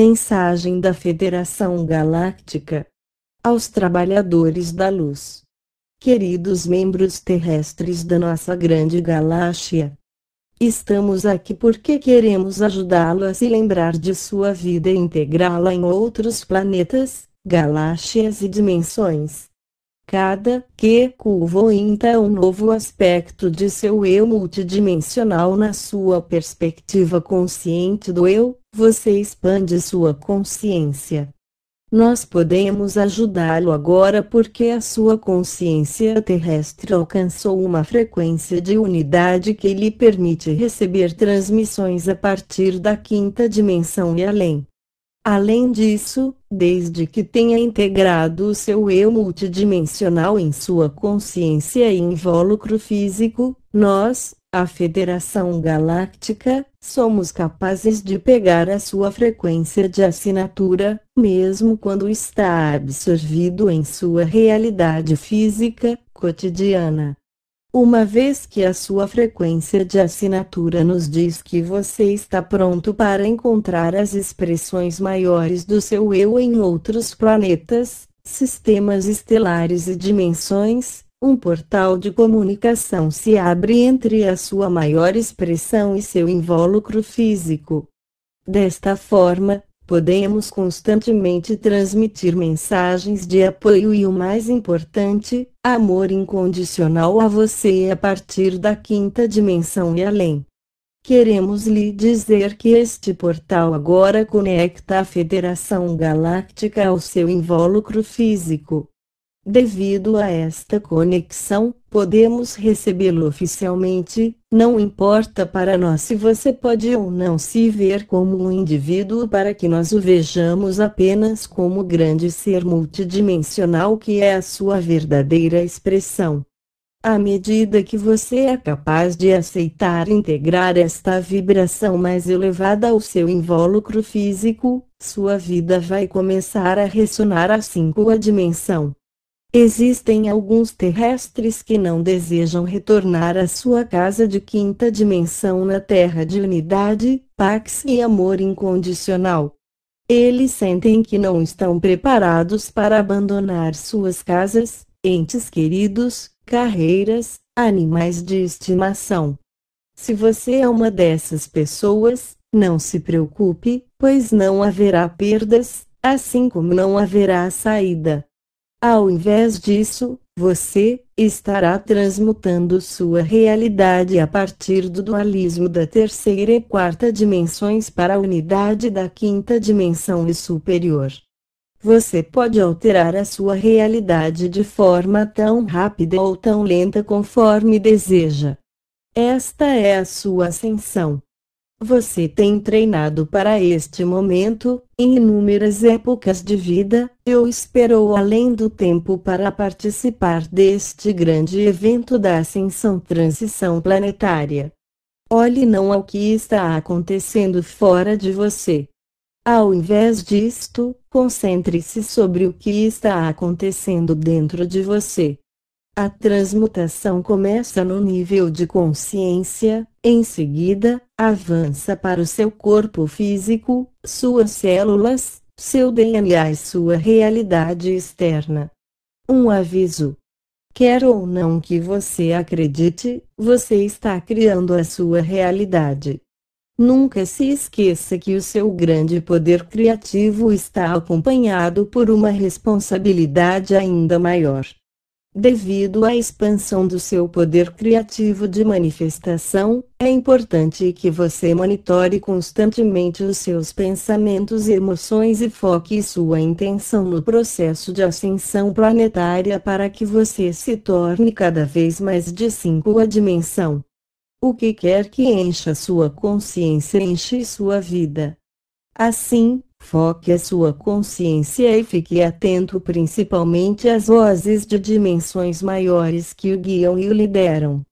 Mensagem da Federação Galáctica aos trabalhadores da luz. Queridos membros terrestres da nossa grande galáxia, estamos aqui porque queremos ajudá-lo a se lembrar de sua vida e integrá-la em outros planetas, galáxias e dimensões cada que inta um novo aspecto de seu eu multidimensional na sua perspectiva consciente do eu, você expande sua consciência. Nós podemos ajudá-lo agora porque a sua consciência terrestre alcançou uma frequência de unidade que lhe permite receber transmissões a partir da quinta dimensão e além. Além disso, desde que tenha integrado o seu eu multidimensional em sua consciência e invólucro físico, nós, a Federação Galáctica, somos capazes de pegar a sua frequência de assinatura, mesmo quando está absorvido em sua realidade física cotidiana. Uma vez que a sua frequência de assinatura nos diz que você está pronto para encontrar as expressões maiores do seu eu em outros planetas, sistemas estelares e dimensões, um portal de comunicação se abre entre a sua maior expressão e seu invólucro físico. Desta forma, podemos constantemente transmitir mensagens de apoio e o mais importante, amor incondicional a você a partir da quinta dimensão e além. Queremos lhe dizer que este portal agora conecta a Federação Galáctica ao seu invólucro físico, Devido a esta conexão, podemos recebê-lo oficialmente, não importa para nós se você pode ou não se ver como um indivíduo para que nós o vejamos apenas como grande ser multidimensional que é a sua verdadeira expressão. À medida que você é capaz de aceitar integrar esta vibração mais elevada ao seu invólucro físico, sua vida vai começar a ressonar assim com a dimensão. Existem alguns terrestres que não desejam retornar à sua casa de quinta dimensão na Terra de unidade, pax e amor incondicional. Eles sentem que não estão preparados para abandonar suas casas, entes queridos, carreiras, animais de estimação. Se você é uma dessas pessoas, não se preocupe, pois não haverá perdas, assim como não haverá saída. Ao invés disso, você estará transmutando sua realidade a partir do dualismo da terceira e quarta dimensões para a unidade da quinta dimensão e superior. Você pode alterar a sua realidade de forma tão rápida ou tão lenta conforme deseja. Esta é a sua ascensão. Você tem treinado para este momento, em inúmeras épocas de vida, eu esperou além do tempo para participar deste grande evento da ascensão transição planetária. Olhe não ao que está acontecendo fora de você. Ao invés disto, concentre-se sobre o que está acontecendo dentro de você. A transmutação começa no nível de consciência, em seguida, avança para o seu corpo físico, suas células, seu DNA e sua realidade externa. Um aviso. Quer ou não que você acredite, você está criando a sua realidade. Nunca se esqueça que o seu grande poder criativo está acompanhado por uma responsabilidade ainda maior devido à expansão do seu poder criativo de manifestação, é importante que você monitore constantemente os seus pensamentos e emoções e foque sua intenção no processo de ascensão planetária para que você se torne cada vez mais de 5 a dimensão. O que quer que encha sua consciência enche sua vida. Assim, Foque a sua consciência e fique atento principalmente às vozes de dimensões maiores que o guiam e o lideram.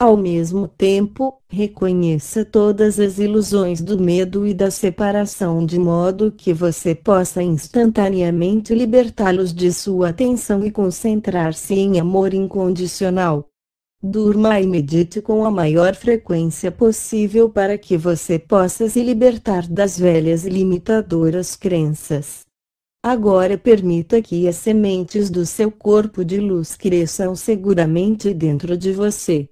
Ao mesmo tempo, reconheça todas as ilusões do medo e da separação de modo que você possa instantaneamente libertá-los de sua atenção e concentrar-se em amor incondicional. Durma e medite com a maior frequência possível para que você possa se libertar das velhas e limitadoras crenças. Agora permita que as sementes do seu corpo de luz cresçam seguramente dentro de você.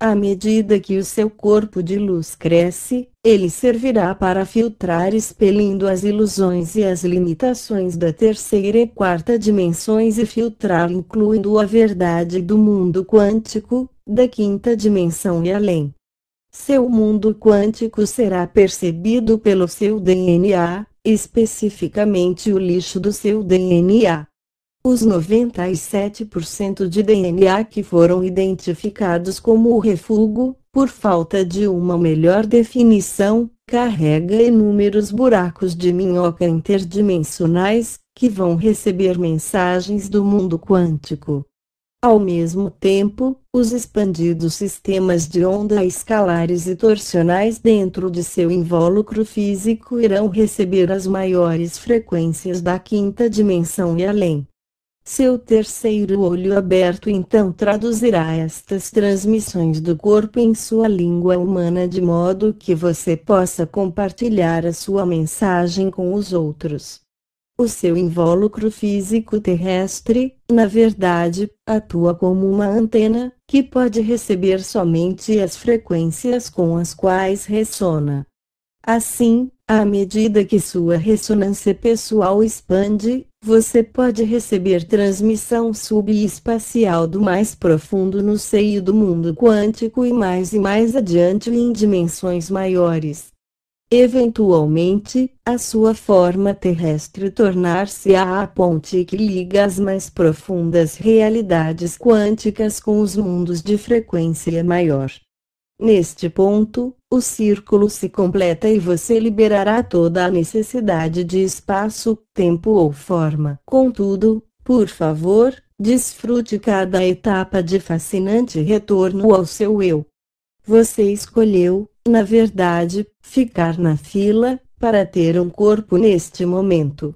À medida que o seu corpo de luz cresce, ele servirá para filtrar expelindo as ilusões e as limitações da terceira e quarta dimensões e filtrar incluindo a verdade do mundo quântico, da quinta dimensão e além. Seu mundo quântico será percebido pelo seu DNA, especificamente o lixo do seu DNA. Os 97% de DNA que foram identificados como o refúgio, por falta de uma melhor definição, carrega inúmeros buracos de minhoca interdimensionais, que vão receber mensagens do mundo quântico. Ao mesmo tempo, os expandidos sistemas de onda escalares e torsionais dentro de seu invólucro físico irão receber as maiores frequências da quinta dimensão e além. Seu terceiro olho aberto então traduzirá estas transmissões do corpo em sua língua humana de modo que você possa compartilhar a sua mensagem com os outros. O seu invólucro físico terrestre, na verdade, atua como uma antena, que pode receber somente as frequências com as quais ressona. Assim, à medida que sua ressonância pessoal expande, você pode receber transmissão subespacial do mais profundo no seio do mundo quântico e mais e mais adiante em dimensões maiores. Eventualmente, a sua forma terrestre tornar-se-á a ponte que liga as mais profundas realidades quânticas com os mundos de frequência maior. Neste ponto, o círculo se completa e você liberará toda a necessidade de espaço, tempo ou forma. Contudo, por favor, desfrute cada etapa de fascinante retorno ao seu eu. Você escolheu, na verdade, ficar na fila para ter um corpo neste momento.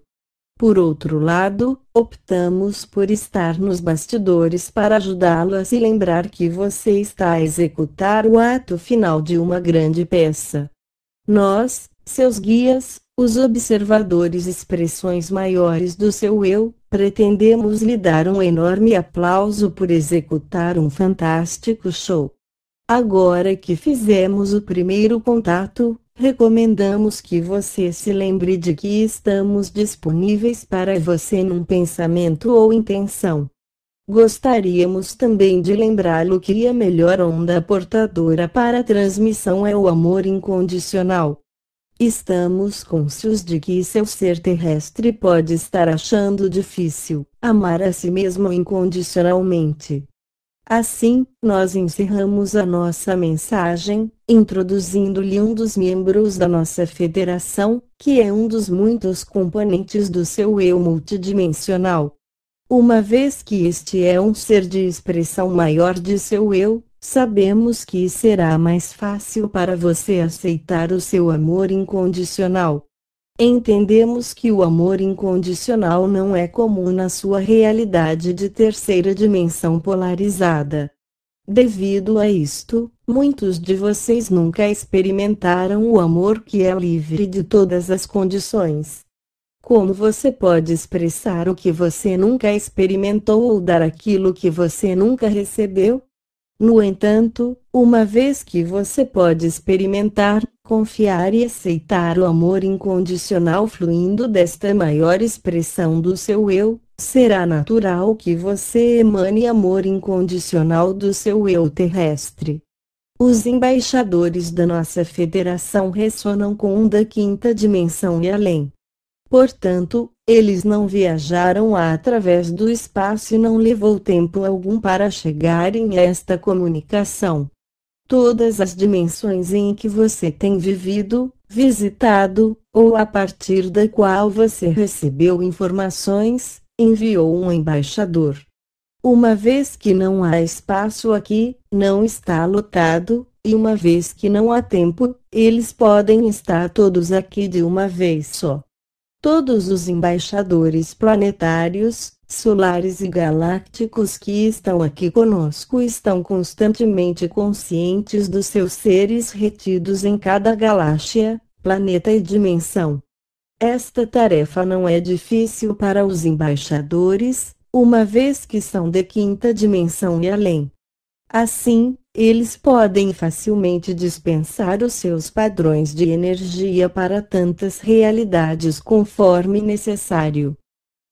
Por outro lado, optamos por estar nos bastidores para ajudá-lo a se lembrar que você está a executar o ato final de uma grande peça. Nós, seus guias, os observadores expressões maiores do seu eu, pretendemos lhe dar um enorme aplauso por executar um fantástico show. Agora que fizemos o primeiro contato, Recomendamos que você se lembre de que estamos disponíveis para você num pensamento ou intenção. Gostaríamos também de lembrá-lo que a melhor onda portadora para transmissão é o amor incondicional. Estamos conscientes de que seu ser terrestre pode estar achando difícil amar a si mesmo incondicionalmente. Assim, nós encerramos a nossa mensagem, introduzindo-lhe um dos membros da nossa federação, que é um dos muitos componentes do seu eu multidimensional. Uma vez que este é um ser de expressão maior de seu eu, sabemos que será mais fácil para você aceitar o seu amor incondicional. Entendemos que o amor incondicional não é comum na sua realidade de terceira dimensão polarizada. Devido a isto, muitos de vocês nunca experimentaram o amor que é livre de todas as condições. Como você pode expressar o que você nunca experimentou ou dar aquilo que você nunca recebeu? No entanto, uma vez que você pode experimentar, confiar e aceitar o amor incondicional fluindo desta maior expressão do seu eu, será natural que você emane amor incondicional do seu eu terrestre. Os embaixadores da nossa federação ressonam com um da quinta dimensão e além. Portanto, eles não viajaram através do espaço e não levou tempo algum para chegarem a esta comunicação todas as dimensões em que você tem vivido, visitado, ou a partir da qual você recebeu informações, enviou um embaixador. Uma vez que não há espaço aqui, não está lotado, e uma vez que não há tempo, eles podem estar todos aqui de uma vez só todos os embaixadores planetários, solares e galácticos que estão aqui conosco estão constantemente conscientes dos seus seres retidos em cada galáxia, planeta e dimensão. Esta tarefa não é difícil para os embaixadores, uma vez que são de quinta dimensão e além. Assim, eles podem facilmente dispensar os seus padrões de energia para tantas realidades conforme necessário.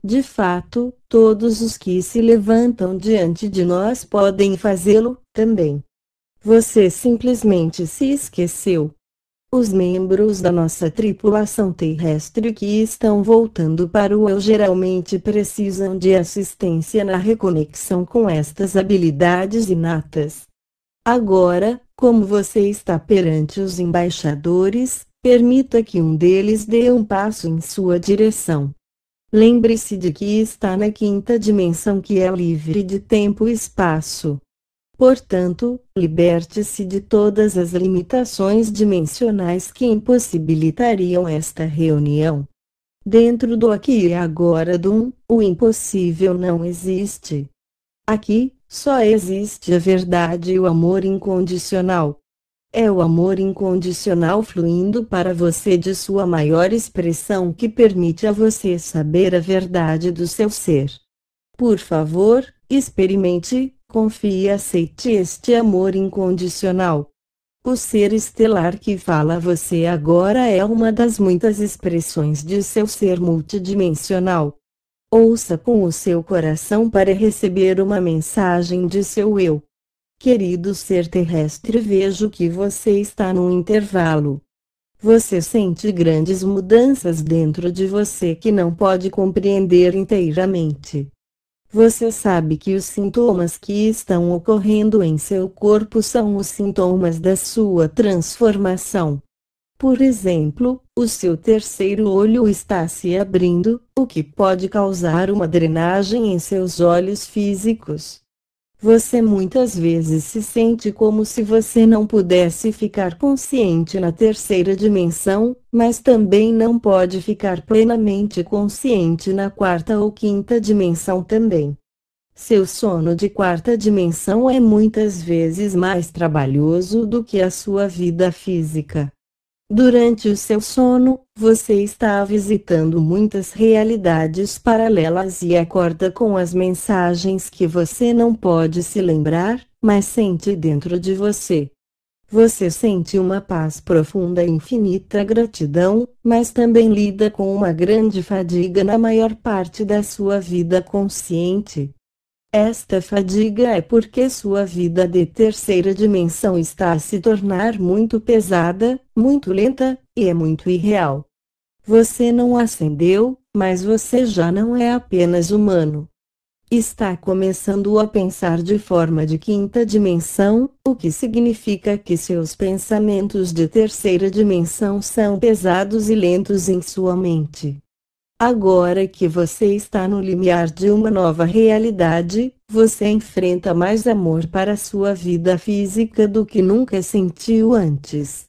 De fato, todos os que se levantam diante de nós podem fazê-lo, também. Você simplesmente se esqueceu. Os membros da nossa tripulação terrestre que estão voltando para o eu geralmente precisam de assistência na reconexão com estas habilidades inatas. Agora, como você está perante os embaixadores, permita que um deles dê um passo em sua direção. Lembre-se de que está na quinta dimensão que é livre de tempo e espaço. Portanto, liberte-se de todas as limitações dimensionais que impossibilitariam esta reunião. Dentro do aqui e agora do um, o impossível não existe. Aqui, só existe a verdade e o amor incondicional. É o amor incondicional fluindo para você de sua maior expressão que permite a você saber a verdade do seu ser. Por favor, experimente, confie e aceite este amor incondicional. O ser estelar que fala a você agora é uma das muitas expressões de seu ser multidimensional. Ouça com o seu coração para receber uma mensagem de seu eu. Querido ser terrestre, vejo que você está num intervalo. Você sente grandes mudanças dentro de você que não pode compreender inteiramente. Você sabe que os sintomas que estão ocorrendo em seu corpo são os sintomas da sua transformação. Por exemplo, o seu terceiro olho está se abrindo, o que pode causar uma drenagem em seus olhos físicos. Você muitas vezes se sente como se você não pudesse ficar consciente na terceira dimensão, mas também não pode ficar plenamente consciente na quarta ou quinta dimensão também. Seu sono de quarta dimensão é muitas vezes mais trabalhoso do que a sua vida física. Durante o seu sono, você está visitando muitas realidades paralelas e acorda com as mensagens que você não pode se lembrar, mas sente dentro de você. Você sente uma paz profunda e infinita gratidão, mas também lida com uma grande fadiga na maior parte da sua vida consciente. Esta fadiga é porque sua vida de terceira dimensão está a se tornar muito pesada, muito lenta, e é muito irreal. Você não ascendeu, mas você já não é apenas humano. Está começando a pensar de forma de quinta dimensão, o que significa que seus pensamentos de terceira dimensão são pesados e lentos em sua mente. Agora que você está no limiar de uma nova realidade, você enfrenta mais amor para sua vida física do que nunca sentiu antes.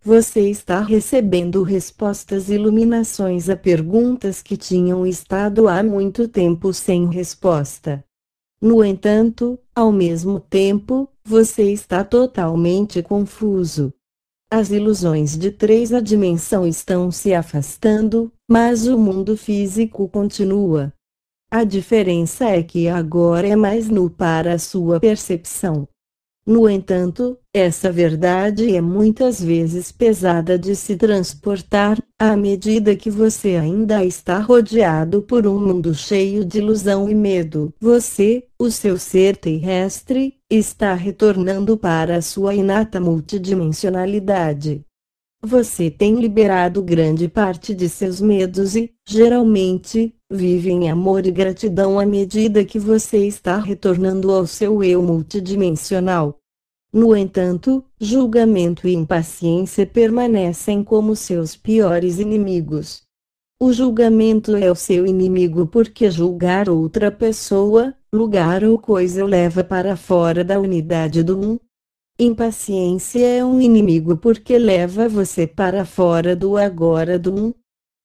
Você está recebendo respostas e iluminações a perguntas que tinham estado há muito tempo sem resposta. No entanto, ao mesmo tempo, você está totalmente confuso. As ilusões de três a dimensão estão se afastando, mas o mundo físico continua. A diferença é que agora é mais nu para a sua percepção. No entanto, essa verdade é muitas vezes pesada de se transportar, à medida que você ainda está rodeado por um mundo cheio de ilusão e medo. Você, o seu ser terrestre, está retornando para a sua inata multidimensionalidade. Você tem liberado grande parte de seus medos e, geralmente, vive em amor e gratidão à medida que você está retornando ao seu eu multidimensional. No entanto, julgamento e impaciência permanecem como seus piores inimigos. O julgamento é o seu inimigo porque julgar outra pessoa, lugar ou coisa o leva para fora da unidade do um, Impaciência é um inimigo porque leva você para fora do agora do um.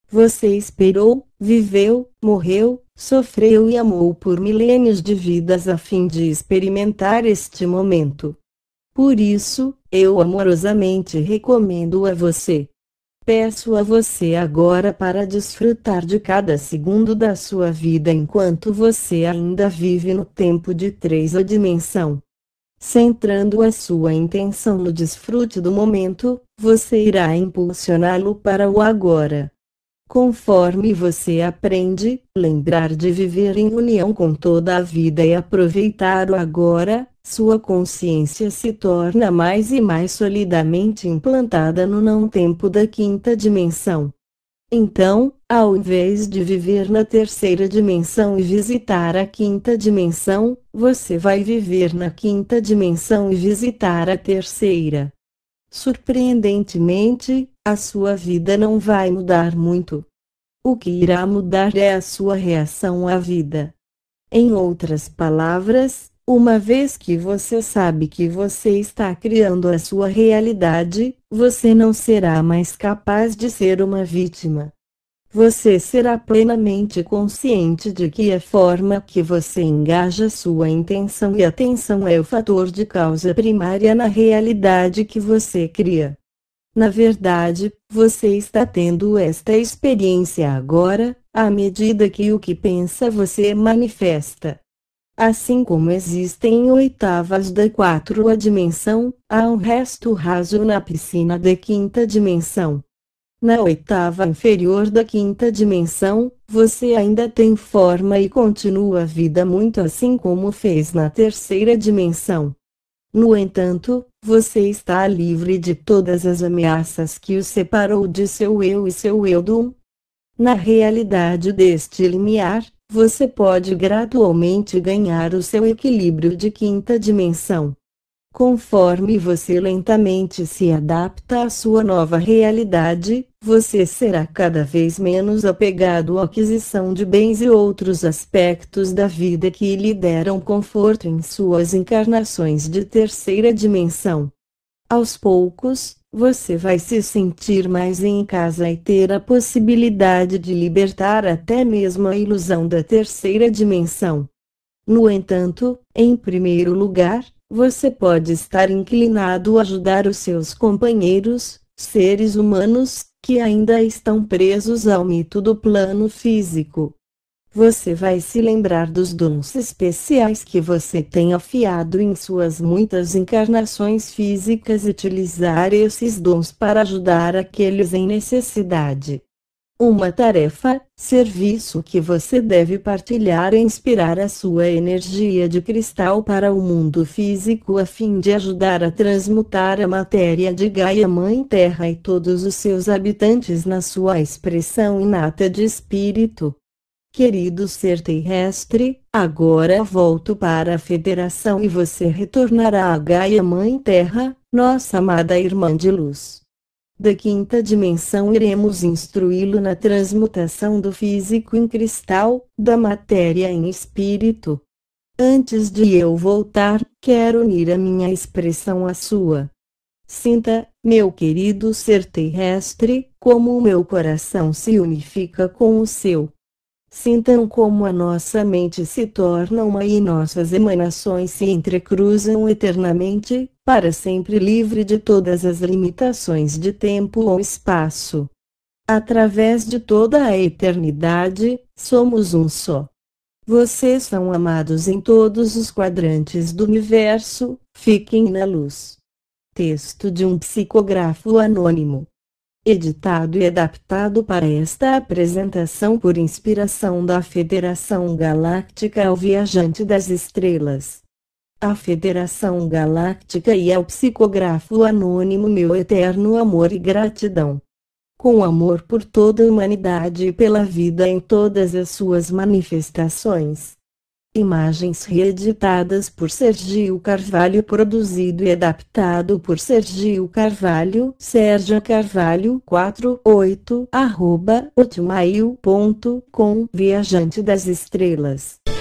Você esperou, viveu, morreu, sofreu e amou por milênios de vidas a fim de experimentar este momento. Por isso, eu amorosamente recomendo a você. Peço a você agora para desfrutar de cada segundo da sua vida enquanto você ainda vive no tempo de três a dimensão. Centrando a sua intenção no desfrute do momento, você irá impulsioná-lo para o agora. Conforme você aprende, lembrar de viver em união com toda a vida e aproveitar o agora, sua consciência se torna mais e mais solidamente implantada no não-tempo da quinta dimensão. Então, ao invés de viver na terceira dimensão e visitar a quinta dimensão, você vai viver na quinta dimensão e visitar a terceira. Surpreendentemente, a sua vida não vai mudar muito. O que irá mudar é a sua reação à vida. Em outras palavras, uma vez que você sabe que você está criando a sua realidade, você não será mais capaz de ser uma vítima. Você será plenamente consciente de que a forma que você engaja sua intenção e atenção é o fator de causa primária na realidade que você cria. Na verdade, você está tendo esta experiência agora, à medida que o que pensa você manifesta. Assim como existem oitavas da a dimensão, há um resto raso na piscina da quinta dimensão. Na oitava inferior da quinta dimensão, você ainda tem forma e continua a vida muito assim como fez na terceira dimensão. No entanto, você está livre de todas as ameaças que o separou de seu eu e seu eu do um. Na realidade deste limiar, você pode gradualmente ganhar o seu equilíbrio de quinta dimensão. Conforme você lentamente se adapta à sua nova realidade, você será cada vez menos apegado à aquisição de bens e outros aspectos da vida que lhe deram conforto em suas encarnações de terceira dimensão. Aos poucos, você vai se sentir mais em casa e ter a possibilidade de libertar até mesmo a ilusão da terceira dimensão. No entanto, em primeiro lugar, você pode estar inclinado a ajudar os seus companheiros, seres humanos, que ainda estão presos ao mito do plano físico. Você vai se lembrar dos dons especiais que você tem afiado em suas muitas encarnações físicas e utilizar esses dons para ajudar aqueles em necessidade. Uma tarefa, serviço que você deve partilhar e inspirar a sua energia de cristal para o mundo físico a fim de ajudar a transmutar a matéria de Gaia Mãe Terra e todos os seus habitantes na sua expressão inata de espírito. Querido ser terrestre, agora volto para a Federação e você retornará à Gaia Mãe Terra, nossa amada irmã de luz. Da quinta dimensão iremos instruí-lo na transmutação do físico em cristal, da matéria em espírito. Antes de eu voltar, quero unir a minha expressão à sua. Sinta, meu querido ser terrestre, como o meu coração se unifica com o seu. Sintam como a nossa mente se torna uma e nossas emanações se entrecruzam eternamente, para sempre livre de todas as limitações de tempo ou espaço. Através de toda a eternidade, somos um só. Vocês são amados em todos os quadrantes do universo, fiquem na luz. Texto de um psicógrafo anônimo editado e adaptado para esta apresentação por inspiração da Federação Galáctica ao Viajante das Estrelas. A Federação Galáctica e ao psicógrafo anônimo meu eterno amor e gratidão. Com amor por toda a humanidade e pela vida em todas as suas manifestações. Imagens reeditadas por Sergio Carvalho, produzido e adaptado por Sergio Carvalho, Sérgio Carvalho 48, arroba, otmail.com, Viajante das Estrelas.